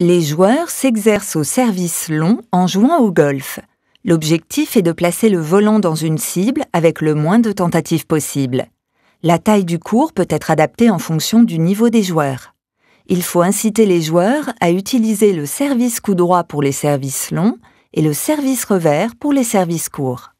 Les joueurs s'exercent au service long en jouant au golf. L'objectif est de placer le volant dans une cible avec le moins de tentatives possibles. La taille du cours peut être adaptée en fonction du niveau des joueurs. Il faut inciter les joueurs à utiliser le service coup droit pour les services longs et le service revers pour les services courts.